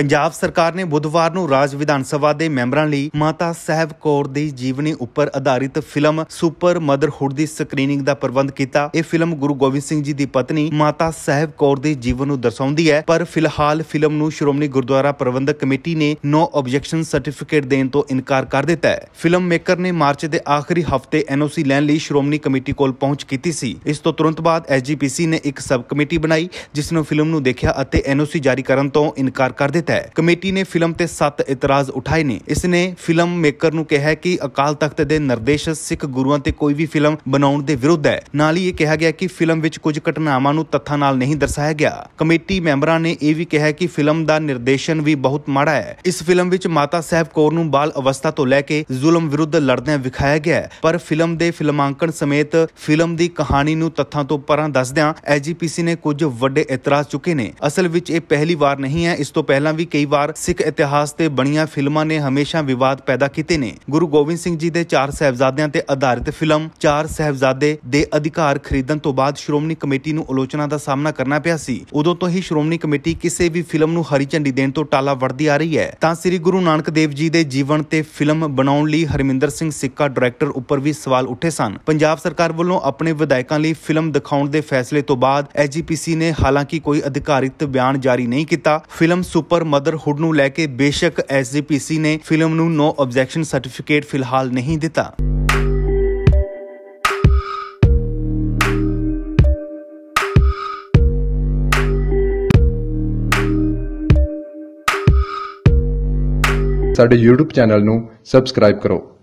ਪੰਜਾਬ ਸਰਕਾਰ ਨੇ ਬੁੱਧਵਾਰ ਨੂੰ ਰਾਜ ਵਿਧਾਨ ਸਭਾ ਦੇ ਮੈਂਬਰਾਂ ਲਈ ਮਾਤਾ ਸਹਿਬ ਕੌਰ ਦੀ ਜੀਵਨੀ ਉੱਪਰ ਆਧਾਰਿਤ ਫਿਲਮ ਸੁਪਰ ਮਦਰਹੁੱਡ ਦੀ ਸਕਰੀਨਿੰਗ ਦਾ ਪ੍ਰਬੰਧ ਕੀਤਾ ਇਹ ਫਿਲਮ ਗੁਰੂ ਗੋਬਿੰਦ ਸਿੰਘ ਜੀ ਦੀ ਪਤਨੀ ਮਾਤਾ ਸਹਿਬ ਕੌਰ ਦੇ ਜੀਵਨ ਨੂੰ ਦਰਸਾਉਂਦੀ ਹੈ ਪਰ ਫਿਲਹਾਲ ਫਿਲਮ ਨੂੰ ਸ਼੍ਰੋਮਣੀ ਗੁਰਦੁਆਰਾ ਪ੍ਰਬੰਧਕ ਕਮੇਟੀ ਨੇ ਨੋ ਆਬਜੈਕਸ਼ਨ ਸਰਟੀਫਿਕੇਟ ਦੇਣ ਤੋਂ ਇਨਕਾਰ ਕਰ ਦਿੱਤਾ ਹੈ ਫਿਲਮ ਮੇਕਰ ਨੇ ਮਾਰਚ ਦੇ ਆਖਰੀ ਹਫਤੇ ਐਨਓਸੀ ਲੈਣ ਲਈ ਸ਼੍ਰੋਮਣੀ ਕਮੇਟੀ ਕੋਲ ਪਹੁੰਚ ਕੀਤੀ ਸੀ ਇਸ ਤੋਂ ਤੁਰੰਤ ਬਾਅਦ ਐਸਜੀਪੀਸੀ ਨੇ ਇੱਕ ਸਬ ਕਮੇਟੀ ਬਣਾਈ ਜਿਸ ਨੇ ਫਿਲਮ ਨੂੰ ਦੇਖਿਆ ਅਤੇ ਐਨਓਸੀ ਜਾਰੀ ਕਰਨ ਤੋਂ ਇਨਕਾਰ ਕਰ ਦਿੱਤਾ ਹੈ ਕਮੇਟੀ ਨੇ ਫਿਲਮ ਤੇ 7 ਇਤਰਾਜ਼ ਉਠਾਏ ਨੇ ਇਸ ਨੇ ਫਿਲਮ ਮੇਕਰ ਨੂੰ ਕਿਹਾ ਕਿ ਅਕਾਲ ਤਖਤ ਦੇ ਨਿਰਦੇਸ਼ ਸਿੱਖ ਗੁਰੂਆਂ ਤੇ ਕੋਈ ਵੀ ਫਿਲਮ ਬਣਾਉਣ ਦੇ ਵਿਰੁੱਧ ਹੈ ਨਾਲ ਹੀ ਇਹ ਕਿਹਾ ਗਿਆ ਕਿ ਫਿਲਮ ਵਿੱਚ ਕੁਝ ਘਟਨਾਵਾਂ ਨੂੰ ਤੱਥਾਂ ਨਾਲ ਨਹੀਂ ਦਰਸਾਇਆ ਗਿਆ ਕਮੇਟੀ ਮੈਂਬਰਾਂ ਨੇ ਇਹ ਵੀ ਕਿਹਾ ਕਿ ਫਿਲਮ ਦਾ ਨਿਰਦੇਸ਼ਨ ਵੀ ਬਹੁਤ ਮਾੜਾ ਹੈ ਇਸ ਫਿਲਮ ਵਿੱਚ ਮਾਤਾ ਸਾਹਿਬ ਕੌਰ ਨੂੰ ਬਾਲ ਅਵਸਥਾ ਤੋਂ ਲੈ ਕੇ ਜ਼ੁਲਮ ਵਿਰੁੱਧ ਲੜਦਿਆਂ ਵਿਖਾਇਆ ਗਿਆ ਪਰ ਫਿਲਮ ਦੇ ਫਿਲਮਾਂਕਣ ਸਮੇਤ ਫਿਲਮ ਦੀ ਕਹਾਣੀ ਨੂੰ ਤੱਥਾਂ ਤੋਂ ਪਰਾਂ ਦੱਸਦਿਆਂ ਐਜੀਪੀਸੀ ਨੇ ਕੁਝ ਵੱਡੇ ਇਤਰਾਜ਼ ਚੁੱਕੇ ਨੇ ਅਸਲ ਵਿੱਚ ਇਹ ਪਹਿਲੀ ਵਾਰ ਨਹੀਂ ਹੈ ਇਸ ਤੋਂ ਪਹਿਲਾਂ ਵੀ ਕਈ ਵਾਰ ਸਿੱਖ ਇਤਿਹਾਸ ਤੇ ਬਣੀਆਂ ਫਿਲਮਾਂ ਨੇ ਹਮੇਸ਼ਾ ਵਿਵਾਦ ਪੈਦਾ ਕੀਤੇ ਨੇ ਗੁਰੂ ਗੋਬਿੰਦ ਸਿੰਘ ਜੀ ਦੇ ਚਾਰ ਸਹਿਬਜ਼ਾਦਿਆਂ ਤੇ ਆਧਾਰਿਤ ਫਿਲਮ ਚਾਰ ਸਹਿਬਜ਼ਾਦੇ ਦੇ ਅਧਿਕਾਰ ਖਰੀਦਣ ਤੋਂ ਬਾਅਦ ਸ਼੍ਰੋਮਣੀ ਕਮੇਟੀ ਨੂੰ ਆਲੋਚਨਾ ਦਾ ਸਾਹਮਣਾ ਕਰਨਾ ਪਿਆ ਸੀ ਉਦੋਂ ਤੋਂ ਹੀ ਸ਼੍ਰੋਮਣੀ ਕਮੇਟੀ ਕਿਸੇ ਵੀ ਫਿਲਮ ਨੂੰ ਹਰੀ ਝੰਡੀ ਦੇਣ ਤੋਂ ਟਾਲਾ ਵੜਦੀ ਆ ਰਹੀ ਹੈ ਤਾਂ ਸ੍ਰੀ ਗੁਰੂ ਨਾਨਕ ਦੇਵ ਜੀ ਦੇ ਜੀਵਨ ਤੇ ਫਿਲਮ ਬਣਾਉਣ ਲਈ ਹਰਮਿੰਦਰ ਸਿੰਘ ਸਿੱਕਾ ਡਾਇਰੈਕਟਰ ਉੱਪਰ ਵੀ ਸਵਾਲ ਉੱਠੇ ਸਨ ਪੰਜਾਬ ਸਰਕਾਰ ਵੱਲੋਂ ਆਪਣੇ ਵਿਧਾਇਕਾਂ ਲਈ ਫਿਲਮ ਦਿਖਾਉਣ ਦੇ ਫੈਸਲੇ ਤੋਂ ਬਾਅਦ ਐਜੀਪੀਸੀ ਨੇ ਹਾਲਾਂਕਿ ਕੋਈ ਅਧਿਕਾਰਿਤ ਬਿਆਨ ਜਾਰੀ ਨਹੀਂ ਕੀਤਾ ਫਿਲਮ ਸੁਪਰ ਔਰ ਮਦਰਹੁੱਡ ਨੂੰ ਲੈ ਕੇ ਬੇਸ਼ੱਕ ਐਸਜੀਪੀਸੀ ਨੇ ਫਿਲਮ ਨੂੰ ਨੋ ਆਬਜੈਕਸ਼ਨ ਸਰਟੀਫਿਕੇਟ ਫਿਲਹਾਲ ਨਹੀਂ ਦਿੱਤਾ ਸਾਡੇ YouTube ਚੈਨਲ ਨੂੰ ਸਬਸਕ੍ਰਾਈਬ ਕਰੋ